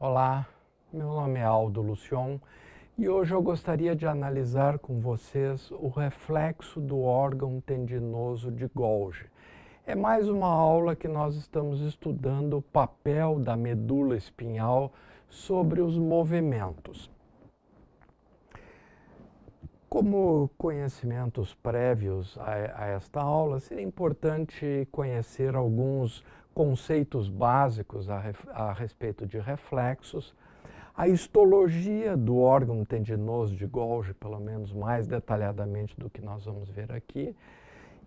Olá, meu nome é Aldo Lucion e hoje eu gostaria de analisar com vocês o reflexo do órgão tendinoso de Golgi. É mais uma aula que nós estamos estudando o papel da medula espinhal sobre os movimentos. Como conhecimentos prévios a, a esta aula, seria importante conhecer alguns conceitos básicos a, a respeito de reflexos, a histologia do órgão tendinoso de Golgi, pelo menos mais detalhadamente do que nós vamos ver aqui,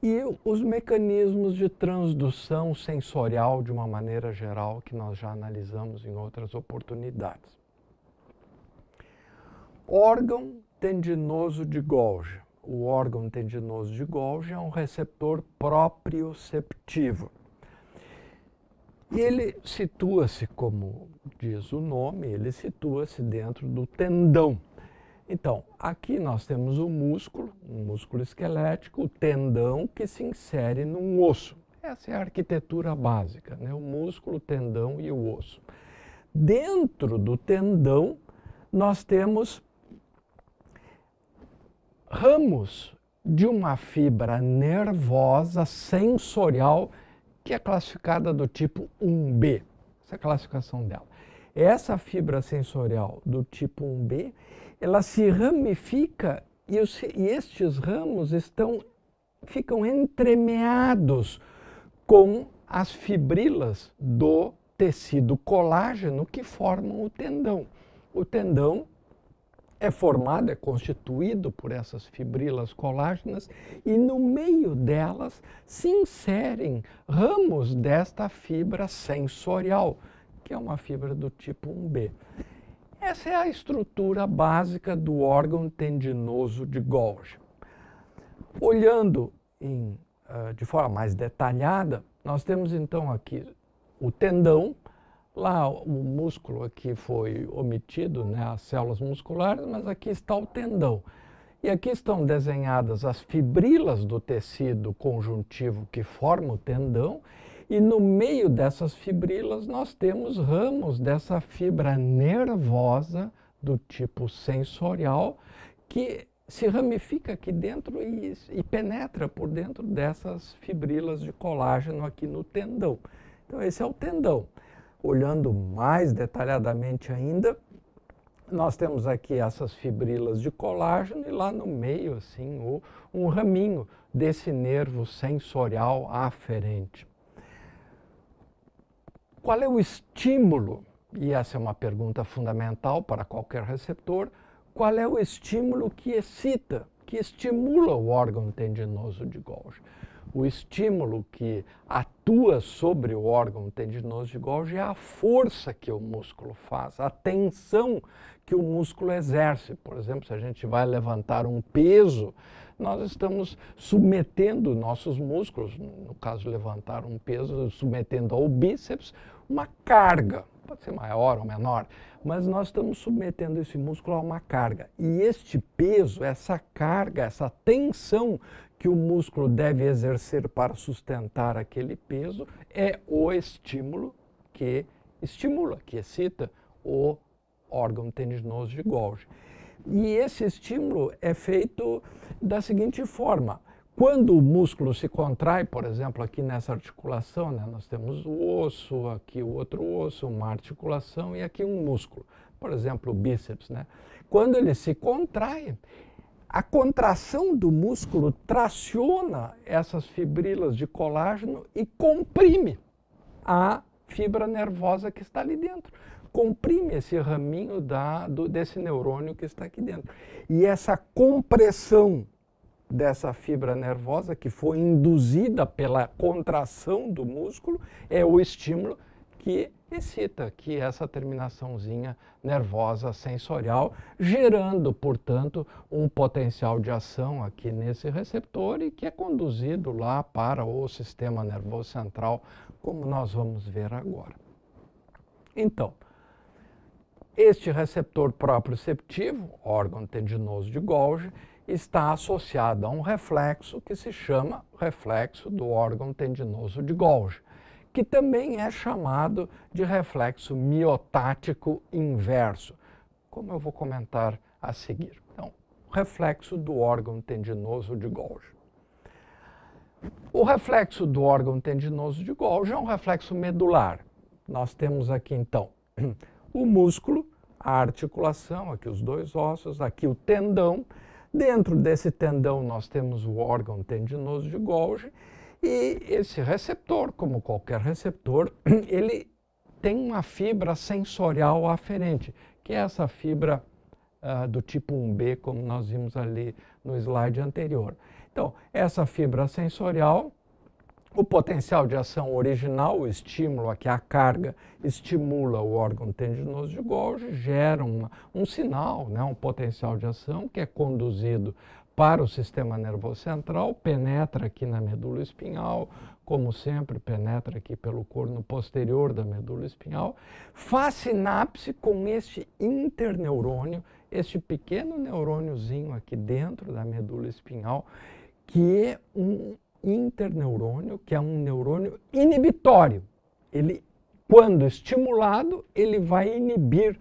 e os mecanismos de transdução sensorial de uma maneira geral que nós já analisamos em outras oportunidades. Órgão tendinoso de Golgi. O órgão tendinoso de Golgi é um receptor proprioceptivo. E ele situa-se, como diz o nome, ele situa-se dentro do tendão. Então, aqui nós temos o músculo, um músculo esquelético, o tendão que se insere num osso. Essa é a arquitetura básica, né? o músculo, o tendão e o osso. Dentro do tendão, nós temos ramos de uma fibra nervosa sensorial que é classificada do tipo 1B, essa é a classificação dela. Essa fibra sensorial do tipo 1B, ela se ramifica e, os, e estes ramos estão, ficam entremeados com as fibrilas do tecido colágeno que formam o tendão. O tendão é formado, é constituído por essas fibrilas colágenas e no meio delas se inserem ramos desta fibra sensorial, que é uma fibra do tipo 1B. Essa é a estrutura básica do órgão tendinoso de Golgi. Olhando em, ah, de forma mais detalhada, nós temos então aqui o tendão, Lá o músculo aqui foi omitido, né, as células musculares, mas aqui está o tendão. E aqui estão desenhadas as fibrilas do tecido conjuntivo que forma o tendão, e no meio dessas fibrilas nós temos ramos dessa fibra nervosa do tipo sensorial que se ramifica aqui dentro e, e penetra por dentro dessas fibrilas de colágeno aqui no tendão. Então esse é o tendão. Olhando mais detalhadamente ainda, nós temos aqui essas fibrilas de colágeno e lá no meio, assim, um raminho desse nervo sensorial aferente. Qual é o estímulo? E essa é uma pergunta fundamental para qualquer receptor. Qual é o estímulo que excita, que estimula o órgão tendinoso de Golgi? O estímulo que atua sobre o órgão tendinoso de Golgi é a força que o músculo faz, a tensão que o músculo exerce. Por exemplo, se a gente vai levantar um peso, nós estamos submetendo nossos músculos, no caso de levantar um peso, submetendo ao bíceps, uma carga pode ser maior ou menor, mas nós estamos submetendo esse músculo a uma carga. E este peso, essa carga, essa tensão que o músculo deve exercer para sustentar aquele peso é o estímulo que estimula, que excita o órgão tendinoso de Golgi. E esse estímulo é feito da seguinte forma: quando o músculo se contrai, por exemplo, aqui nessa articulação, né, nós temos o osso, aqui o outro osso, uma articulação e aqui um músculo, por exemplo, o bíceps. Né? Quando ele se contrai, a contração do músculo traciona essas fibrilas de colágeno e comprime a fibra nervosa que está ali dentro. Comprime esse raminho da, do, desse neurônio que está aqui dentro. E essa compressão dessa fibra nervosa que foi induzida pela contração do músculo é o estímulo que excita, que é essa terminaçãozinha nervosa sensorial, gerando, portanto, um potencial de ação aqui nesse receptor e que é conduzido lá para o sistema nervoso central, como nós vamos ver agora. Então, este receptor proprioceptivo, órgão tendinoso de Golgi, está associada a um reflexo que se chama reflexo do órgão tendinoso de Golgi, que também é chamado de reflexo miotático inverso, como eu vou comentar a seguir. Então, reflexo do órgão tendinoso de Golgi. O reflexo do órgão tendinoso de Golgi é um reflexo medular. Nós temos aqui, então, o músculo, a articulação, aqui os dois ossos, aqui o tendão, Dentro desse tendão nós temos o órgão tendinoso de Golgi e esse receptor, como qualquer receptor, ele tem uma fibra sensorial aferente, que é essa fibra uh, do tipo 1B, como nós vimos ali no slide anterior. Então, essa fibra sensorial o potencial de ação original, o estímulo a que a carga estimula o órgão tendinoso de Golgi, gera uma, um sinal, né, um potencial de ação que é conduzido para o sistema nervoso central, penetra aqui na medula espinhal, como sempre, penetra aqui pelo corno posterior da medula espinhal, faz sinapse com este interneurônio, este pequeno neurôniozinho aqui dentro da medula espinhal, que é um interneurônio, que é um neurônio inibitório. Ele, quando estimulado, ele vai inibir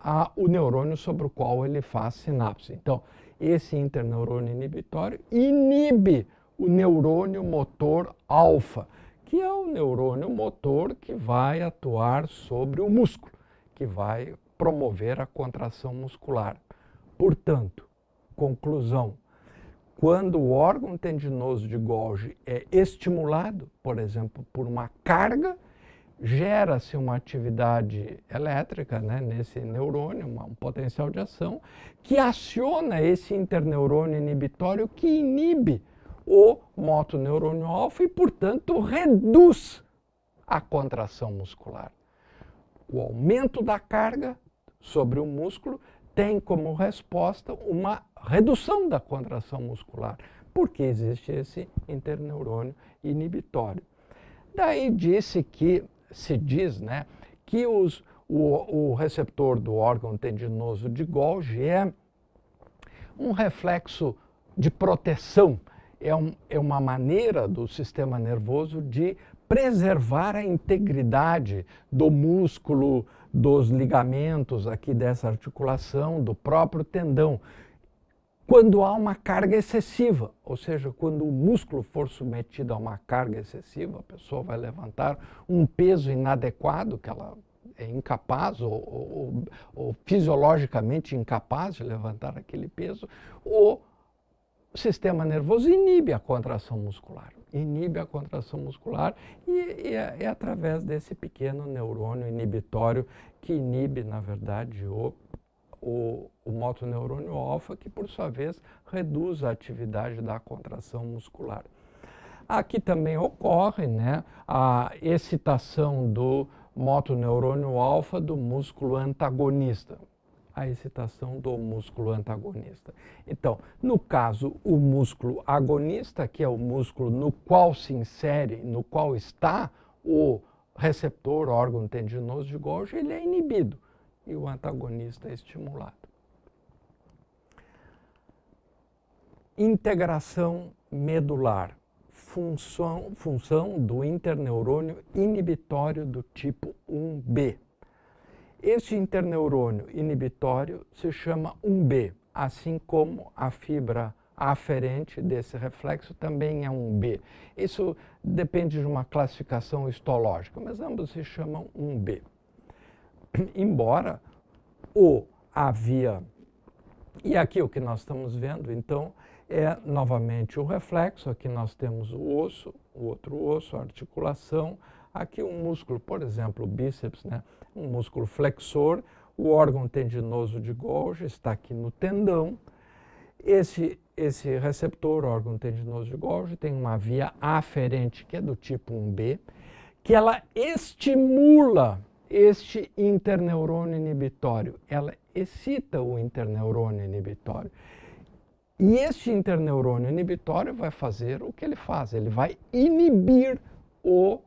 a, o neurônio sobre o qual ele faz sinapse. Então, esse interneurônio inibitório inibe o neurônio motor alfa, que é o neurônio motor que vai atuar sobre o músculo, que vai promover a contração muscular. Portanto, conclusão, quando o órgão tendinoso de Golgi é estimulado, por exemplo, por uma carga, gera-se uma atividade elétrica né, nesse neurônio, um potencial de ação, que aciona esse interneurônio inibitório que inibe o motoneurônio alfa e, portanto, reduz a contração muscular. O aumento da carga sobre o músculo tem como resposta uma redução da contração muscular, porque existe esse interneurônio inibitório. Daí disse que, se diz, né, que os, o, o receptor do órgão tendinoso de Golgi é um reflexo de proteção, é, um, é uma maneira do sistema nervoso de preservar a integridade do músculo, dos ligamentos aqui dessa articulação, do próprio tendão quando há uma carga excessiva, ou seja, quando o músculo for submetido a uma carga excessiva, a pessoa vai levantar um peso inadequado que ela é incapaz ou, ou, ou fisiologicamente incapaz de levantar aquele peso, o sistema nervoso inibe a contração muscular, inibe a contração muscular e, e é, é através desse pequeno neurônio inibitório que inibe, na verdade, o o, o motoneurônio alfa, que por sua vez reduz a atividade da contração muscular. Aqui também ocorre né, a excitação do motoneurônio alfa do músculo antagonista. A excitação do músculo antagonista. Então, no caso, o músculo agonista, que é o músculo no qual se insere, no qual está o receptor, órgão tendinoso de Golgi, ele é inibido e o antagonista é estimulado. Integração medular, função, função do interneurônio inibitório do tipo 1B. esse interneurônio inibitório se chama 1B, assim como a fibra aferente desse reflexo também é 1B. Isso depende de uma classificação histológica, mas ambos se chamam 1B. embora o havia. E aqui o que nós estamos vendo, então, é novamente o reflexo. Aqui nós temos o osso, o outro osso, a articulação. Aqui um músculo, por exemplo, o bíceps, né? um músculo flexor. O órgão tendinoso de Golgi está aqui no tendão. Esse, esse receptor, órgão tendinoso de Golgi, tem uma via aferente, que é do tipo 1B, que ela estimula este interneurônio inibitório, ela excita o interneurônio inibitório. E este interneurônio inibitório vai fazer o que ele faz, ele vai inibir o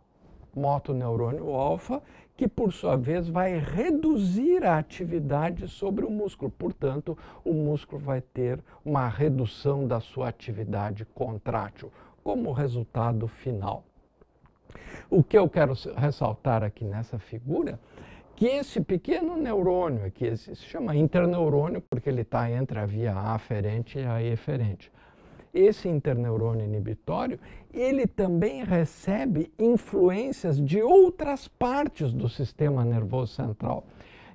motoneurônio alfa, que por sua vez vai reduzir a atividade sobre o músculo. Portanto, o músculo vai ter uma redução da sua atividade contrátil como resultado final. O que eu quero ressaltar aqui nessa figura que esse pequeno neurônio aqui, se chama interneurônio porque ele está entre a via aferente e a eferente. Esse interneurônio inibitório, ele também recebe influências de outras partes do sistema nervoso central,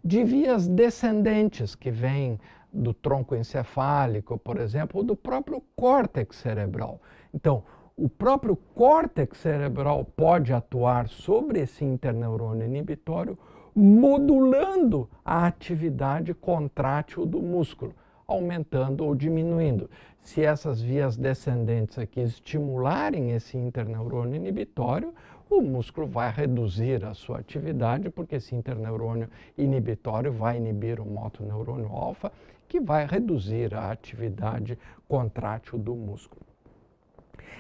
de vias descendentes que vêm do tronco encefálico, por exemplo, ou do próprio córtex cerebral. Então, o próprio córtex cerebral pode atuar sobre esse interneurônio inibitório, modulando a atividade contrátil do músculo, aumentando ou diminuindo. Se essas vias descendentes aqui estimularem esse interneurônio inibitório, o músculo vai reduzir a sua atividade, porque esse interneurônio inibitório vai inibir o motoneurônio alfa, que vai reduzir a atividade contrátil do músculo.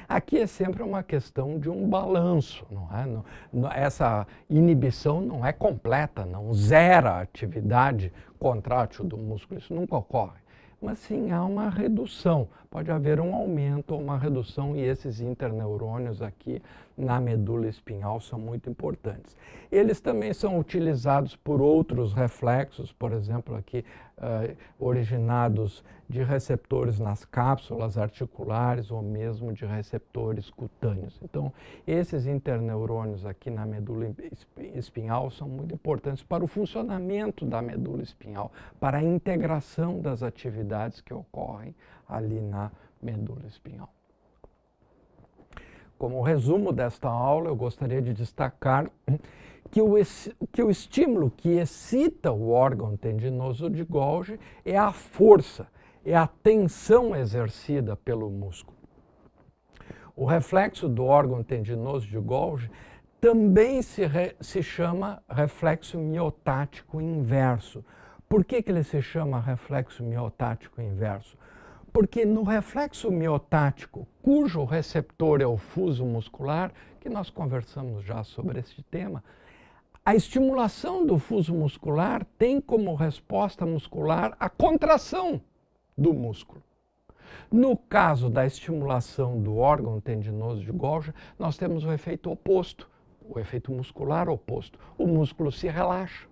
Aqui é sempre uma questão de um balanço, não é? Não, não, essa inibição não é completa, não zera a atividade contrátil do músculo, isso nunca ocorre. Mas sim há uma redução, pode haver um aumento ou uma redução, e esses interneurônios aqui na medula espinhal são muito importantes. Eles também são utilizados por outros reflexos, por exemplo, aqui uh, originados de receptores nas cápsulas articulares ou mesmo de receptores cutâneos. Então, esses interneurônios aqui na medula espinhal são muito importantes para o funcionamento da medula espinhal, para a integração das atividades que ocorrem ali na medula espinhal. Como resumo desta aula, eu gostaria de destacar que o, que o estímulo que excita o órgão tendinoso de Golgi é a força, é a tensão exercida pelo músculo. O reflexo do órgão tendinoso de Golgi também se, re, se chama reflexo miotático inverso. Por que, que ele se chama reflexo miotático inverso? porque no reflexo miotático, cujo receptor é o fuso muscular, que nós conversamos já sobre este tema, a estimulação do fuso muscular tem como resposta muscular a contração do músculo. No caso da estimulação do órgão tendinoso de Golgi, nós temos o efeito oposto, o efeito muscular oposto. O músculo se relaxa.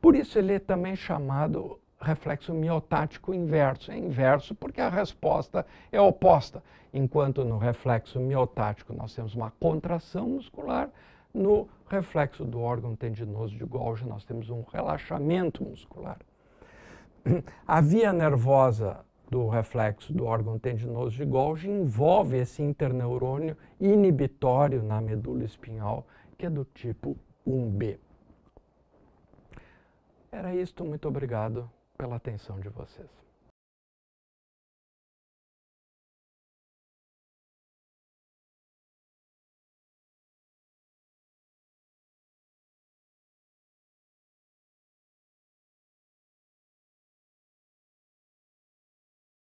Por isso ele é também chamado reflexo miotático inverso. É inverso porque a resposta é oposta. Enquanto no reflexo miotático nós temos uma contração muscular, no reflexo do órgão tendinoso de Golgi nós temos um relaxamento muscular. A via nervosa do reflexo do órgão tendinoso de Golgi envolve esse interneurônio inibitório na medula espinhal, que é do tipo 1B. Era isto, muito obrigado pela atenção de vocês.